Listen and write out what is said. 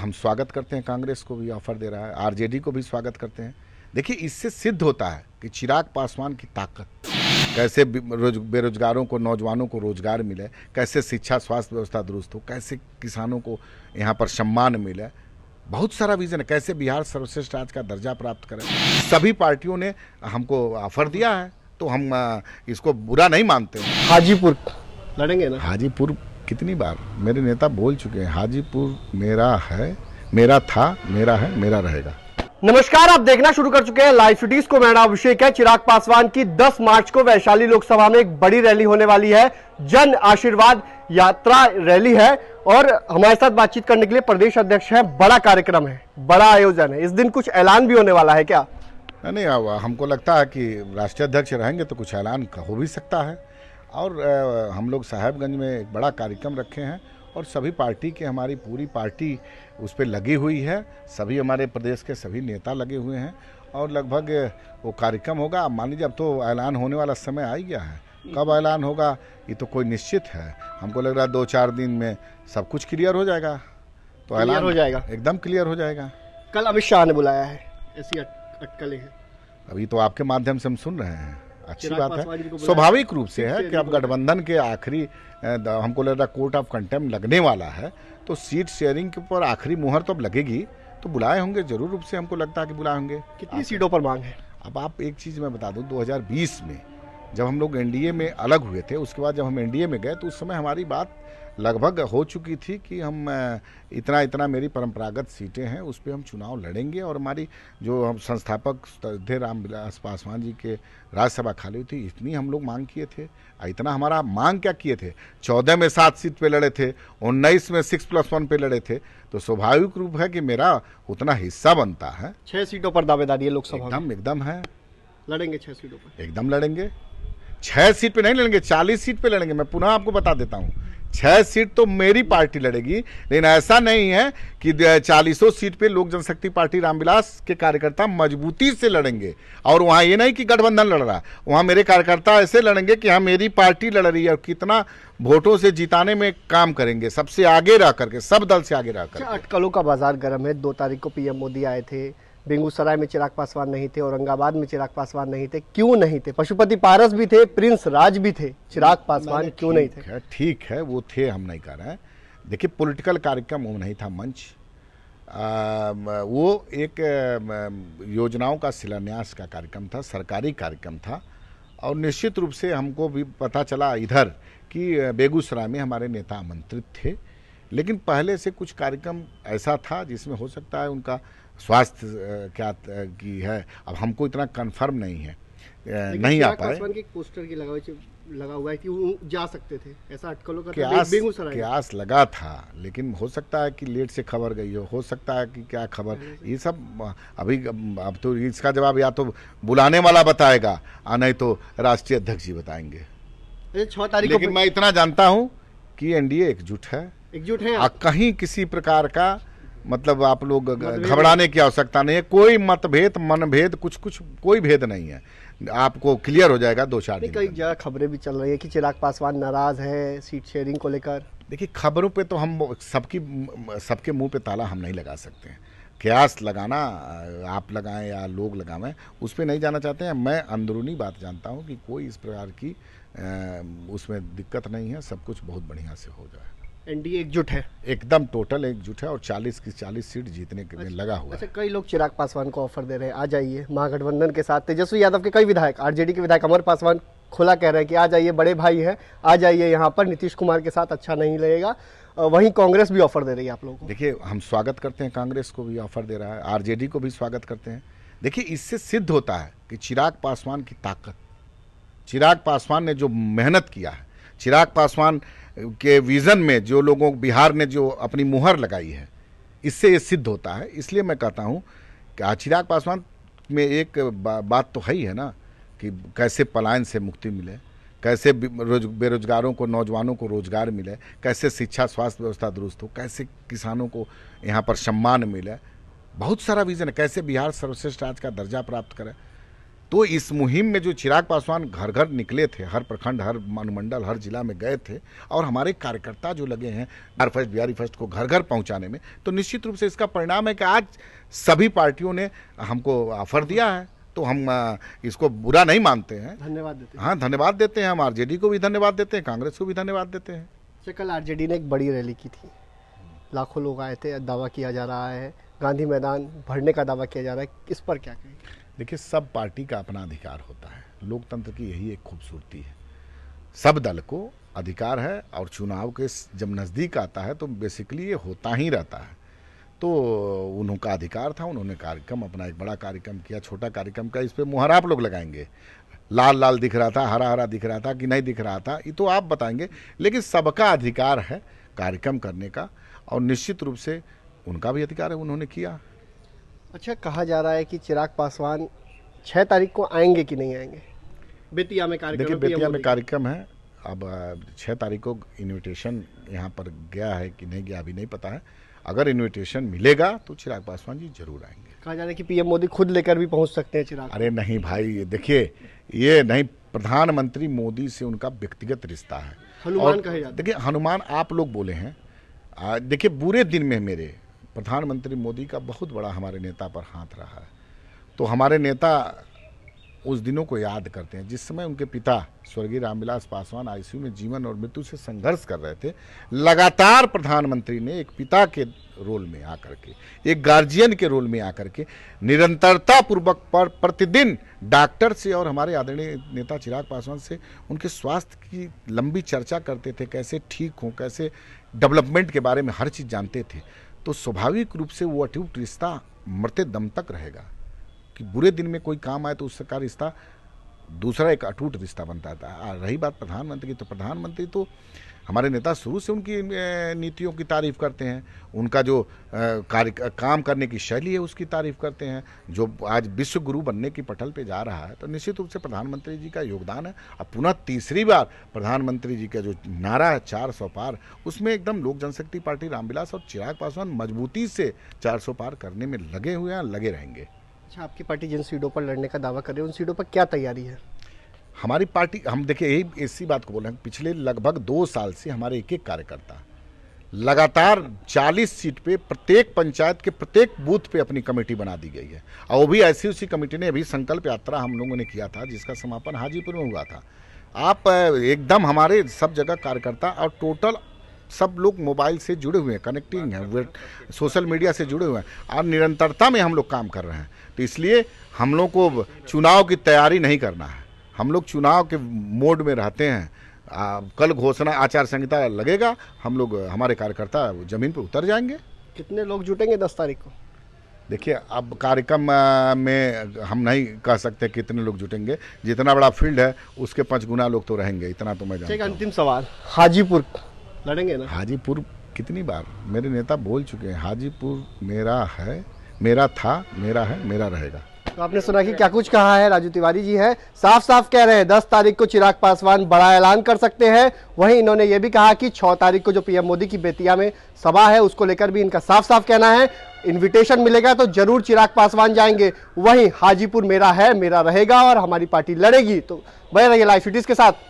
हम स्वागत करते हैं कांग्रेस को भी ऑफर दे रहा है आरजेडी को भी स्वागत करते हैं देखिए इससे सिद्ध होता है कि चिराग पासवान की ताकत कैसे बेरोजगारों को नौजवानों को रोजगार मिले कैसे शिक्षा स्वास्थ्य व्यवस्था दुरुस्त हो कैसे किसानों को यहाँ पर सम्मान मिले बहुत सारा विजन है कैसे बिहार सर्वश्रेष्ठ राज्य का दर्जा प्राप्त करें सभी पार्टियों ने हमको ऑफर दिया है तो हम इसको बुरा नहीं मानते हाजीपुर लड़ेंगे ना हाजीपुर कितनी बार मेरे नेता बोल चुके हैं हाजीपुर मेरा है मेरा था मेरा है मेरा रहेगा नमस्कार आप देखना शुरू कर चुके हैं लाइव सिटीज को मेरा अभिषेक है चिराग पासवान की 10 मार्च को वैशाली लोकसभा में एक बड़ी रैली होने वाली है जन आशीर्वाद यात्रा रैली है और हमारे साथ बातचीत करने के लिए प्रदेश अध्यक्ष है बड़ा कार्यक्रम है बड़ा आयोजन है इस दिन कुछ ऐलान भी होने वाला है क्या नहीं हमको लगता है कि राष्ट्रीय अध्यक्ष रहेंगे तो कुछ ऐलान हो भी सकता है और हम लोग साहेबगंज में एक बड़ा कार्यक्रम रखे हैं और सभी पार्टी के हमारी पूरी पार्टी उस पर लगी हुई है सभी हमारे प्रदेश के सभी नेता लगे हुए हैं और लगभग वो कार्यक्रम होगा मान लीजिए अब तो ऐलान होने वाला समय आ ही गया है कब ऐलान होगा ये तो कोई निश्चित है हमको लग रहा है दो चार दिन में सब कुछ क्लियर हो जाएगा तो ऐलान हो जाएगा एकदम क्लियर हो जाएगा कल अमित शाह ने बुलाया है ऐसी अटकलें हैं अभी तो आपके माध्यम से हम सुन रहे हैं अच्छी बात है स्वाभाविक रूप से है कि अब गठबंधन के आखिरी हमको लग रहा कोर्ट ऑफ कंटेम लगने वाला है तो सीट शेयरिंग के ऊपर आखिरी मुहर तो अब लगेगी तो बुलाए होंगे जरूर रूप से हमको लगता है कि बुलाए होंगे कितनी सीटों पर मांग है अब आप एक चीज़ मैं बता दूं 2020 में जब हम लोग एनडीए में अलग हुए थे उसके बाद जब हम एनडीए में गए तो उस समय हमारी बात लगभग हो चुकी थी कि हम इतना इतना मेरी परंपरागत सीटें हैं उस पर हम चुनाव लड़ेंगे और हमारी जो हम संस्थापक थे राम विलास पासवान जी के राज्यसभा खाली हुई थी इतनी हम लोग मांग किए थे इतना हमारा मांग क्या किए थे चौदह में सात सीट पे लड़े थे उन्नीस में सिक्स प्लस वन पे लड़े थे तो स्वाभाविक रूप है कि मेरा उतना हिस्सा बनता है छः सीटों पर दावेदारी है लोकसभा एकदम एकदम है लड़ेंगे छः सीटों पर एकदम लड़ेंगे छः सीट पर नहीं लड़ेंगे चालीस सीट पर लड़ेंगे मैं पुनः आपको बता देता हूँ छह सीट तो मेरी पार्टी लड़ेगी लेकिन ऐसा नहीं है कि चालीसों सीट पे लोक जनशक्ति पार्टी रामविलास के कार्यकर्ता मजबूती से लड़ेंगे और वहाँ ये नहीं कि गठबंधन लड़ रहा वहाँ मेरे कार्यकर्ता ऐसे लड़ेंगे कि हाँ मेरी पार्टी लड़ रही है और कितना वोटों से जिताने में काम करेंगे सबसे आगे रह करके सब दल से आगे रह अच्छा, कर अटकलों का बाजार गर्म है दो तारीख को पीएम मोदी आए थे बेगूसराय में चिराग पासवान नहीं थे औरंगाबाद में चिराग पासवान नहीं थे क्यों नहीं थे पशुपति पारस भी थे प्रिंस राज भी थे चिराग पासवान क्यों नहीं थे ठीक है वो थे हम नहीं कह रहे हैं देखिए पॉलिटिकल कार्यक्रम वो नहीं था मंच आ, वो एक योजनाओं का शिलान्यास का कार्यक्रम था सरकारी कार्यक्रम था और निश्चित रूप से हमको भी पता चला इधर कि बेगूसराय में हमारे नेता आमंत्रित थे लेकिन पहले से कुछ कार्यक्रम ऐसा था जिसमें हो सकता है उनका स्वास्थ्य क्या की है अब हमको इतना कंफर्म नहीं है नहीं आ पाए की पोस्टर की लगा लगा हुआ है कि वो जा सकते थे ऐसा अटकलों का क्यास, क्यास लगा था लेकिन हो सकता है कि लेट से खबर गई हो हो सकता है कि क्या खबर ये सब अभी अब तो इसका जवाब या तो बुलाने वाला बताएगा और नहीं तो राष्ट्रीय अध्यक्ष जी बताएंगे छः अच्छा, तारीख लेकिन मैं इतना जानता हूँ कि एनडीए एकजुट है एकजुट हैं कहीं किसी प्रकार का मतलब आप लोग घबराने की आवश्यकता नहीं है कोई मतभेद मनभेद कुछ कुछ कोई भेद नहीं है आपको क्लियर हो जाएगा दो चार दिन कई जगह खबरें भी चल रही है कि चिराग पासवान नाराज है सीट शेयरिंग को लेकर देखिए खबरों पे तो हम सबकी सबके मुंह पे ताला हम नहीं लगा सकते हैं क्यास लगाना आप लगाएं या लोग लगावें उस पर नहीं जाना चाहते हैं मैं अंदरूनी बात जानता हूँ कि कोई इस प्रकार की उसमें दिक्कत नहीं है सब कुछ बहुत बढ़िया से हो जाए एनडीए एकजुट है एकदम टोटल एकजुट है और 40 की 40 सीट जीतने के लिए अच्छा, लगा हुआ अच्छा, है कई लोग चिराग पासवान को ऑफर दे रहे हैं आ जाइए महागठबंधन के साथ तेजस्वी यादव के कई विधायक आरजेडी के विधायक अमर पासवान खुला कह रहे हैं कि आ जाइए बड़े भाई हैं आ जाइए यहाँ पर नीतीश कुमार के साथ अच्छा नहीं लगेगा वहीं कांग्रेस भी ऑफर दे रही है आप लोगों को देखिए हम स्वागत करते हैं कांग्रेस को भी ऑफर दे रहा है आरजेडी को भी स्वागत करते हैं देखिए इससे सिद्ध होता है कि चिराग पासवान की ताकत चिराग पासवान ने जो मेहनत किया है चिराग पासवान के विज़न में जो लोगों बिहार ने जो अपनी मुहर लगाई है इससे ये सिद्ध होता है इसलिए मैं कहता हूँ कि चिराग पासवान में एक बा, बात तो है ही है ना कि कैसे पलायन से मुक्ति मिले कैसे बेरोजगारों को नौजवानों को रोजगार मिले कैसे शिक्षा स्वास्थ्य व्यवस्था दुरुस्त हो कैसे किसानों को यहाँ पर सम्मान मिले बहुत सारा विज़न है कैसे बिहार सर्वश्रेष्ठ राज्य का दर्जा प्राप्त करे तो इस मुहिम में जो चिराग पासवान घर घर निकले थे हर प्रखंड हर अनुमंडल हर जिला में गए थे और हमारे कार्यकर्ता जो लगे हैं हर फर्स्ट बिहारी फर्स्ट को घर घर पहुंचाने में तो निश्चित रूप से इसका परिणाम है कि आज सभी पार्टियों ने हमको ऑफर दिया है तो हम इसको बुरा नहीं मानते हैं धन्यवाद देते हैं हाँ धन्यवाद देते हैं हम आर को भी धन्यवाद देते हैं कांग्रेस को भी धन्यवाद देते हैं सर अच्छा, कल आर ने एक बड़ी रैली की थी लाखों लोग आए थे दावा किया जा रहा है गांधी मैदान भरने का दावा किया जा रहा है इस पर क्या कहें देखिए सब पार्टी का अपना अधिकार होता है लोकतंत्र की यही एक खूबसूरती है सब दल को अधिकार है और चुनाव के जब नज़दीक आता है तो बेसिकली ये होता ही रहता है तो का अधिकार था उन्होंने कार्यक्रम अपना एक बड़ा कार्यक्रम किया छोटा कार्यक्रम का इस पर मुहर आप लोग लगाएंगे लाल लाल दिख रहा था हरा हरा दिख रहा था कि नहीं दिख रहा था ये तो आप बताएंगे लेकिन सबका अधिकार है कार्यक्रम करने का और निश्चित रूप से उनका भी अधिकार है उन्होंने किया अच्छा कहा जा रहा है कि चिराग पासवान छः तारीख को आएंगे कि नहीं आएंगे बेतिया में कार्यक्रम देखिए बेतिया में कार्यक्रम है अब छः तारीख को इनविटेशन यहाँ पर गया है कि नहीं गया अभी नहीं पता है अगर इनविटेशन मिलेगा तो चिराग पासवान जी जरूर आएंगे कहा जा रहा है कि पीएम मोदी खुद लेकर भी पहुँच सकते हैं चिराग अरे नहीं भाई ये देखिए ये नहीं प्रधानमंत्री मोदी से उनका व्यक्तिगत रिश्ता है हनुमान कहे जाते देखिए हनुमान आप लोग बोले हैं देखिए बुरे दिन में मेरे प्रधानमंत्री मोदी का बहुत बड़ा हमारे नेता पर हाथ रहा है तो हमारे नेता उस दिनों को याद करते हैं जिस समय उनके पिता स्वर्गीय रामविलास पासवान आईसीयू में जीवन और मृत्यु से संघर्ष कर रहे थे लगातार प्रधानमंत्री ने एक पिता के रोल में आकर के एक गार्जियन के रोल में आकर के निरंतरता पूर्वक पर प्रतिदिन डॉक्टर से और हमारे आदरणीय नेता चिराग पासवान से उनके स्वास्थ्य की लंबी चर्चा करते थे कैसे ठीक हों कैसे डेवलपमेंट के बारे में हर चीज़ जानते थे तो स्वाभाविक रूप से वो अटूट रिश्ता मरते दम तक रहेगा कि बुरे दिन में कोई काम आए तो उसका रिश्ता दूसरा एक अटूट रिश्ता बनता था रही बात प्रधानमंत्री की तो प्रधानमंत्री तो हमारे नेता शुरू से उनकी नीतियों की तारीफ करते हैं उनका जो कार्य काम करने की शैली है उसकी तारीफ करते हैं जो आज विश्व गुरु बनने की पटल पे जा रहा है तो निश्चित रूप से प्रधानमंत्री जी का योगदान है और पुनः तीसरी बार प्रधानमंत्री जी का जो नारा है चार सौ पार उसमें एकदम लोक जनशक्ति पार्टी रामविलास और चिराग पासवान मजबूती से चार सौ पार करने में लगे हुए हैं लगे रहेंगे अच्छा आपकी पार्टी जिन सीटों पर लड़ने का दावा कर रही है उन सीटों पर क्या तैयारी है हमारी पार्टी हम देखिए यही इसी बात को बोल रहे हैं पिछले लगभग दो साल से हमारे एक एक कार्यकर्ता लगातार 40 सीट पे प्रत्येक पंचायत के प्रत्येक बूथ पे अपनी कमेटी बना दी गई है और वो भी ऐसी उसी कमेटी ने अभी संकल्प यात्रा हम लोगों ने किया था जिसका समापन हाजीपुर में हुआ था आप एकदम हमारे सब जगह कार्यकर्ता और टोटल सब लोग मोबाइल से जुड़े हुए हैं कनेक्टिंग हैं सोशल मीडिया से जुड़े हुए हैं और निरंतरता में हम लोग काम कर रहे हैं तो इसलिए हम लोग को चुनाव की तैयारी नहीं करना है हम लोग चुनाव के मोड में रहते हैं आ, कल घोषणा आचार संहिता लगेगा हम लोग हमारे कार्यकर्ता जमीन पर उतर जाएंगे कितने लोग जुटेंगे दस तारीख को देखिए अब कार्यक्रम में हम नहीं कह सकते कितने लोग जुटेंगे जितना बड़ा फील्ड है उसके पंच गुना लोग तो रहेंगे इतना तो मैं जानता अंतिम सवाल हाजीपुर लड़ेंगे ना हाजीपुर कितनी बार मेरे नेता बोल चुके हैं हाजीपुर मेरा है मेरा था मेरा है मेरा रहेगा तो आपने सुना कि क्या कुछ कहा है राजू तिवारी जी है साफ साफ कह रहे हैं दस तारीख को चिराग पासवान बड़ा ऐलान कर सकते हैं वहीं इन्होंने ये भी कहा कि छः तारीख को जो पीएम मोदी की बेतिया में सभा है उसको लेकर भी इनका साफ साफ कहना है इनविटेशन मिलेगा तो जरूर चिराग पासवान जाएंगे वहीं हाजीपुर मेरा है मेरा रहेगा और हमारी पार्टी लड़ेगी तो बह रही लाइव सिटीज के साथ